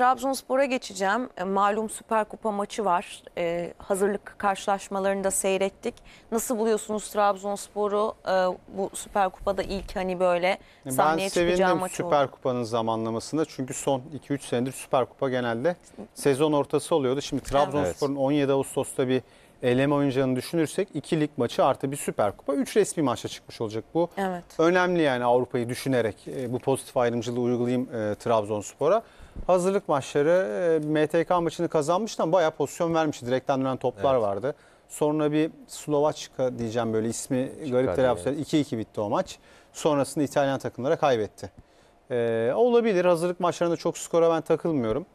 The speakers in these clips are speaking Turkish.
Trabzonspor'a geçeceğim. E, malum Süper Kupa maçı var. E, hazırlık karşılaşmalarını da seyrettik. Nasıl buluyorsunuz Trabzonspor'u? E, bu Süper Kupa'da ilk hani böyle sahneye ben çıkacağı maç Ben sevindim Süper Kupa'nın zamanlamasında. Çünkü son 2-3 senedir Süper Kupa genelde sezon ortası oluyordu. Şimdi Trabzonspor'un evet. 17 Ağustos'ta bir eleme oyuncağını düşünürsek 2 lig maçı artı bir Süper Kupa 3 resmi maçla çıkmış olacak bu. Evet. Önemli yani Avrupa'yı düşünerek bu pozitif ayrımcılığı uygulayayım Trabzonspor'a hazırlık maçları e, MTK maçını kazanmıştı ama bayağı pozisyon vermişti. Direkten dönen toplar evet. vardı. Sonra bir Slovaçka diyeceğim böyle ismi Çıkar garip telaffuz. Yani. 2-2 bitti o maç. Sonrasında İtalyan takımlara kaybetti. Ee, olabilir. Hazırlık maçlarında çok skora ben takılmıyorum.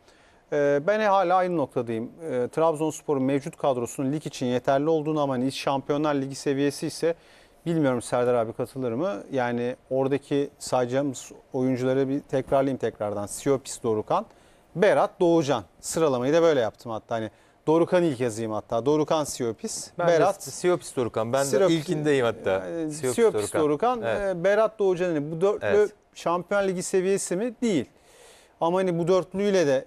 Ee, ben e, hala aynı noktadayım. Ee, Trabzonspor'un mevcut kadrosunun lig için yeterli olduğunu ama hani şampiyonlar ligi seviyesi ise Bilmiyorum Serdar abi katılır mı? Yani oradaki sayacağımız oyuncuları bir tekrarlayayım tekrardan. Siopis Dorukan, Berat Doğucan. Sıralamayı da böyle yaptım hatta. Hani Dorukan ilk yazayım hatta. Dorukan Siopis, ben Berat. Siopis Dorukan. Ben Siopis, de ilkindeyim hatta. Siopis, Siopis Dorukan, evet. E, Berat Doğucan. Hani bu dörtlü evet. Şampiyon Ligi seviyesi mi? Değil. Ama hani bu dörtlüyle de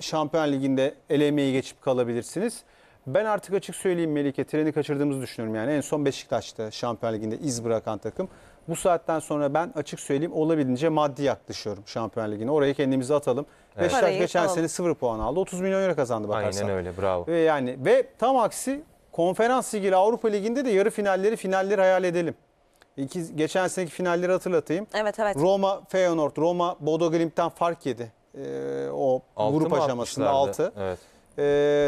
Şampiyon Ligi'nde elemeyi geçip kalabilirsiniz. Ben artık açık söyleyeyim Melike treni kaçırdığımızı düşünüyorum. Yani en son Beşiktaş'ta Şampiyon Ligi'nde iz bırakan takım. Bu saatten sonra ben açık söyleyeyim olabildiğince maddi yaklaşıyorum Şampiyon Ligi'ne. oraya kendimizi atalım. Evet. Beşiktaş Parayı geçen alalım. sene 0 puan aldı. 30 milyon euro kazandı bakarsan. Aynen öyle bravo. Ve yani ve tam aksi konferans ligleri Avrupa Ligi'nde de yarı finalleri finalleri hayal edelim. İki, geçen seneki finalleri hatırlatayım. Evet evet. Roma Feyenoord, Roma Bodo Glimt'ten fark yedi. Ee, o altı grup aşamasında 6. Evet e,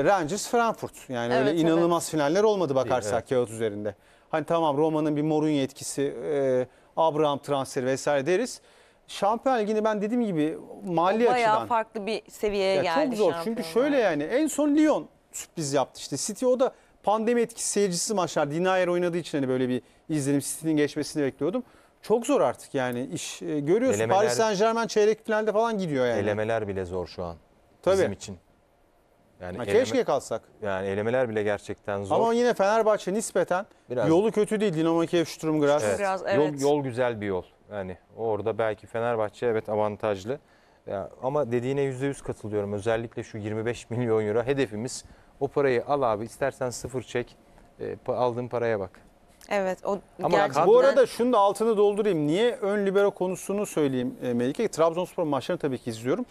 Rangers Frankfurt. Yani Evet, öyle inanılmaz finaller olmadı bakarsak kağıt üzerinde. Hani tamam Roma'nın bir Mourinho etkisi, e, Abraham transferi vesaire deriz. Şampiyon Ligi'ni ben dediğim gibi mali Bayağı açıdan farklı bir seviyeye ya geldi. çok zor çünkü şöyle yani en son Lyon sürpriz yaptı işte City o da pandemi etkisi seyircisiz maçlar Dinayer oynadığı için hani böyle bir izledim City'nin geçmesini bekliyordum. Çok zor artık yani iş e, görüyorsun Elemeler- Paris Saint Germain çeyrek finalde falan gidiyor yani. Elemeler bile zor şu an. Tabii. Bizim için. Yani ha, keşke eleme, kalsak. Yani elemeler bile gerçekten zor. Ama yine Fenerbahçe nispeten biraz, yolu kötü değil Dinamo Kiev Sturmgras. Evet. Biraz, evet. Yol, yol güzel bir yol. Yani orada belki Fenerbahçe evet avantajlı. Ya, ama dediğine yüzde yüz katılıyorum. Özellikle şu 25 milyon euro hedefimiz o parayı al abi istersen sıfır çek. E, aldığın paraya bak. Evet. O Ama gerçekten... bu arada şunu da altını doldurayım. Niye ön libero konusunu söyleyeyim e, Melike? Trabzonspor maçlarını tabii ki izliyorum.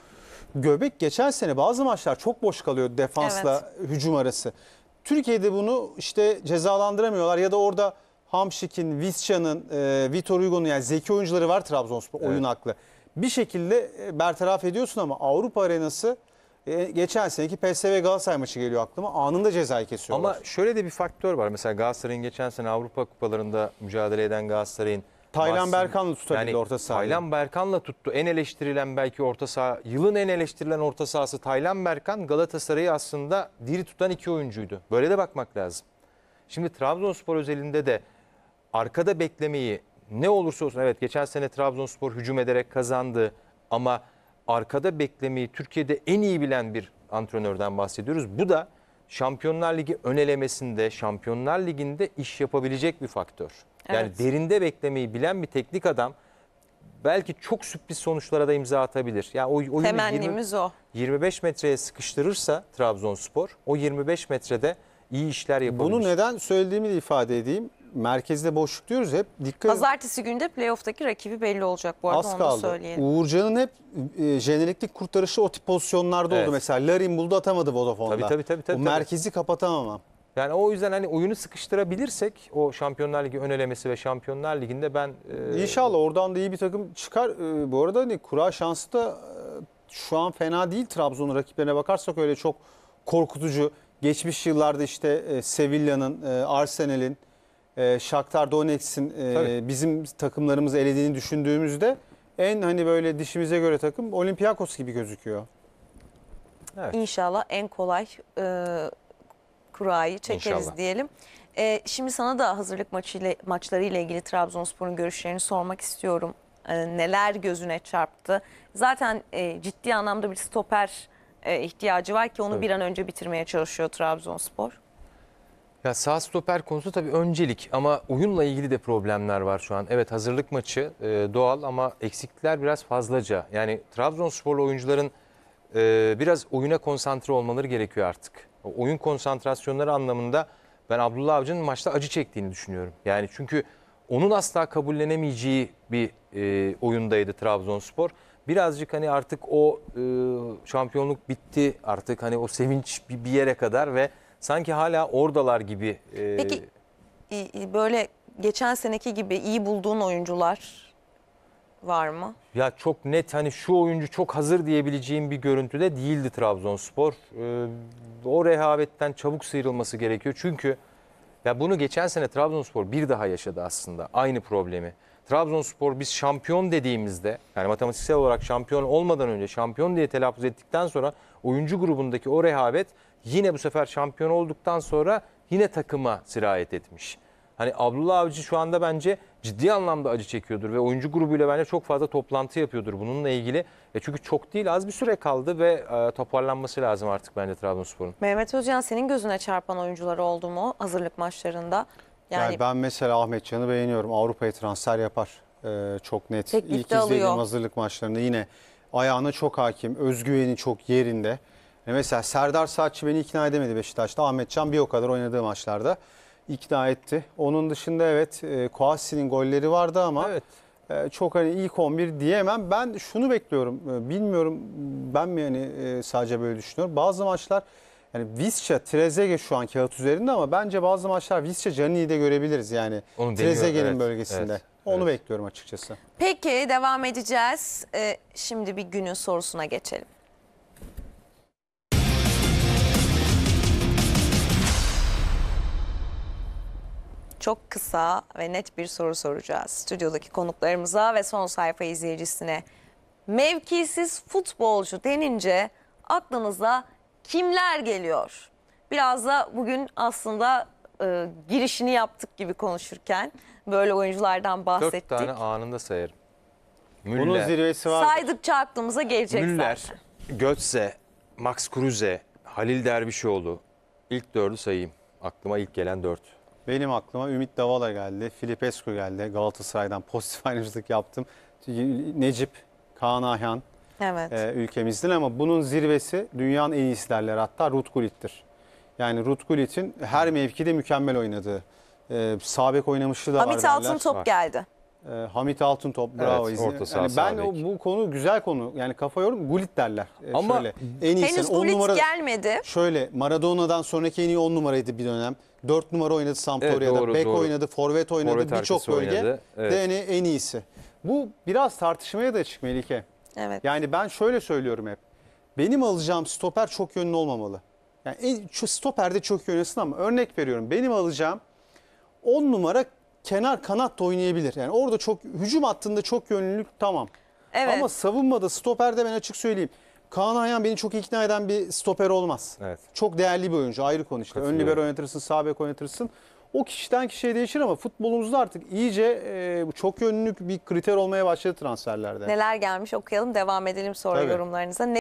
Göbek geçen sene bazı maçlar çok boş kalıyor defansla hücum arası. Türkiye'de bunu işte cezalandıramıyorlar ya da orada Hamşik'in, Visca'nın, e, Vitor Hugo'nun yani zeki oyuncuları var Trabzonspor oyun aklı. Bir şekilde e, bertaraf ediyorsun ama Avrupa arenası e, geçen seneki PSV Galatasaray maçı geliyor aklıma. Anında cezayı kesiyorlar. Ama şöyle de bir faktör var. Mesela Galatasaray'ın geçen sene Avrupa kupalarında mücadele eden Galatasaray'ın Taylan Berkan'la tutabildi yani, orta sahayı. Taylan Berkan'la tuttu. En eleştirilen belki orta saha, yılın en eleştirilen orta sahası Taylan Berkan Galatasaray'ı aslında diri tutan iki oyuncuydu. Böyle de bakmak lazım. Şimdi Trabzonspor özelinde de arkada beklemeyi ne olursa olsun evet geçen sene Trabzonspor hücum ederek kazandı ama arkada beklemeyi Türkiye'de en iyi bilen bir antrenörden bahsediyoruz. Bu da Şampiyonlar Ligi önelemesinde, Şampiyonlar Ligi'nde iş yapabilecek bir faktör. Yani evet. derinde beklemeyi bilen bir teknik adam belki çok sürpriz sonuçlara da imza atabilir. Yani o oyunu Temennimiz 20, o. 25 metreye sıkıştırırsa Trabzonspor o 25 metrede iyi işler yapabilir. Bunu neden söylediğimi de ifade edeyim. Merkezde boşluk diyoruz hep. Dikkat Pazartesi günde playoff'taki rakibi belli olacak bu arada Az onu kaldı. söyleyelim. Uğurcan'ın hep e, jeneriklik kurtarışı o tip pozisyonlarda evet. oldu. Mesela Larin buldu atamadı Vodafone'da. Tabii tabii tabii. tabii, o merkezi tabii. Yani o yüzden hani oyunu sıkıştırabilirsek o Şampiyonlar Ligi ön elemesi ve Şampiyonlar Ligi'nde ben... E... İnşallah oradan da iyi bir takım çıkar. E, bu arada hani kura şansı da e, şu an fena değil Trabzon'un rakiplerine bakarsak öyle çok korkutucu. Geçmiş yıllarda işte e, Sevilla'nın, e, Arsenal'in, e, Shakhtar Donetsk'in e, bizim takımlarımızı elediğini düşündüğümüzde en hani böyle dişimize göre takım Olympiakos gibi gözüküyor. Evet. İnşallah en kolay e, kurayı çekeriz İnşallah. diyelim. Ee, şimdi sana da hazırlık maçıyla, maçları ile ilgili Trabzonspor'un görüşlerini sormak istiyorum. Ee, neler gözüne çarptı? Zaten e, ciddi anlamda bir stoper e, ihtiyacı var ki onu bir an önce bitirmeye çalışıyor Trabzonspor. Ya sağ stoper konusu tabii öncelik ama oyunla ilgili de problemler var şu an. Evet hazırlık maçı e, doğal ama eksiklikler biraz fazlaca. Yani Trabzonsporlu oyuncuların e, biraz oyuna konsantre olmaları gerekiyor artık oyun konsantrasyonları anlamında ben Abdullah Avcı'nın maçta acı çektiğini düşünüyorum. Yani çünkü onun asla kabullenemeyeceği bir e, oyundaydı Trabzonspor. Birazcık hani artık o e, şampiyonluk bitti artık hani o sevinç bir, bir yere kadar ve sanki hala oradalar gibi. E... Peki böyle geçen seneki gibi iyi bulduğun oyuncular var mı? Ya çok net hani şu oyuncu çok hazır diyebileceğim bir görüntüde değildi Trabzonspor. Ee, o rehavetten çabuk sıyrılması gerekiyor. Çünkü ya bunu geçen sene Trabzonspor bir daha yaşadı aslında aynı problemi. Trabzonspor biz şampiyon dediğimizde yani matematiksel olarak şampiyon olmadan önce şampiyon diye telaffuz ettikten sonra oyuncu grubundaki o rehavet yine bu sefer şampiyon olduktan sonra yine takıma sirayet etmiş. Hani Abdullah Avcı şu anda bence ciddi anlamda acı çekiyordur ve oyuncu grubuyla bence çok fazla toplantı yapıyordur bununla ilgili. E çünkü çok değil az bir süre kaldı ve e, toparlanması lazım artık bence Trabzonspor'un. Mehmet Özcan senin gözüne çarpan oyuncular oldu mu hazırlık maçlarında? Yani, yani ben mesela Ahmet Can'ı beğeniyorum. Avrupa'ya transfer yapar. Ee, çok net. İlk izlediğim alıyor. hazırlık maçlarında yine ayağına çok hakim, özgüveni çok yerinde. E mesela Serdar Saatçı beni ikna edemedi Beşiktaş'ta. Ahmet Can bir o kadar oynadığı maçlarda ikna etti. Onun dışında evet e, Koassi'nin golleri vardı ama evet. e, çok hani ilk 11 diyemem. Ben şunu bekliyorum. E, bilmiyorum ben mi yani e, sadece böyle düşünüyorum. Bazı maçlar yani Visca, Trezeguet şu an kağıt üzerinde ama bence bazı maçlar Visca, Canini'yi de görebiliriz yani. Trezeguet'in evet, bölgesinde. Evet, Onu evet. bekliyorum açıkçası. Peki devam edeceğiz. Ee, şimdi bir günün sorusuna geçelim. çok kısa ve net bir soru soracağız stüdyodaki konuklarımıza ve son sayfa izleyicisine. Mevkisiz futbolcu denince aklınıza kimler geliyor? Biraz da bugün aslında e, girişini yaptık gibi konuşurken böyle oyunculardan bahsettik. Dört tane anında sayarım. Müller. Bunun zirvesi var. Saydıkça aklımıza gelecek Müller, zaten. Götze, Max Kruse, Halil Dervişoğlu. İlk dördü sayayım. Aklıma ilk gelen dört. Benim aklıma Ümit Davala geldi, Filipescu geldi Galatasaray'dan pozitif ayrımcılık yaptım. Necip, Kaan Ayhan evet. e, ülkemizden ama bunun zirvesi dünyanın en iyisi derler hatta Rutgulit'tir. Yani Rutgulit'in her mevkide mükemmel oynadığı, e, sabek oynamışlığı da Hamit var. Hamit Altıntop var. geldi. E, Hamit Altıntop bravo evet, orta saha, yani ben o, bu konu güzel konu. Yani kafa yorum gulit derler. E, Ama şöyle, en iyisi, henüz gulit numara, gelmedi. Şöyle Maradona'dan sonraki en iyi 10 numaraydı bir dönem. 4 numara oynadı Sampdoria'da. Evet, Bek oynadı, forvet oynadı. Birçok bölge. Evet. DN hani en iyisi. Bu biraz tartışmaya da çık Melike. Evet. Yani ben şöyle söylüyorum hep. Benim alacağım stoper çok yönlü olmamalı. Yani stoperde çok yönlüsün ama örnek veriyorum. Benim alacağım 10 numara kenar kanat da oynayabilir. Yani orada çok hücum hattında çok yönlülük tamam. Evet. Ama savunmada stoperde ben açık söyleyeyim. Kaan Ayhan beni çok ikna eden bir stoper olmaz. Evet. Çok değerli bir oyuncu ayrı konu işte. Ön libero oynatırsın, sağ bek oynatırsın. O kişiden kişiye değişir ama futbolumuzda artık iyice e, çok yönlülük bir kriter olmaya başladı transferlerde. Neler gelmiş okuyalım devam edelim sonra Tabii. yorumlarınıza. Ne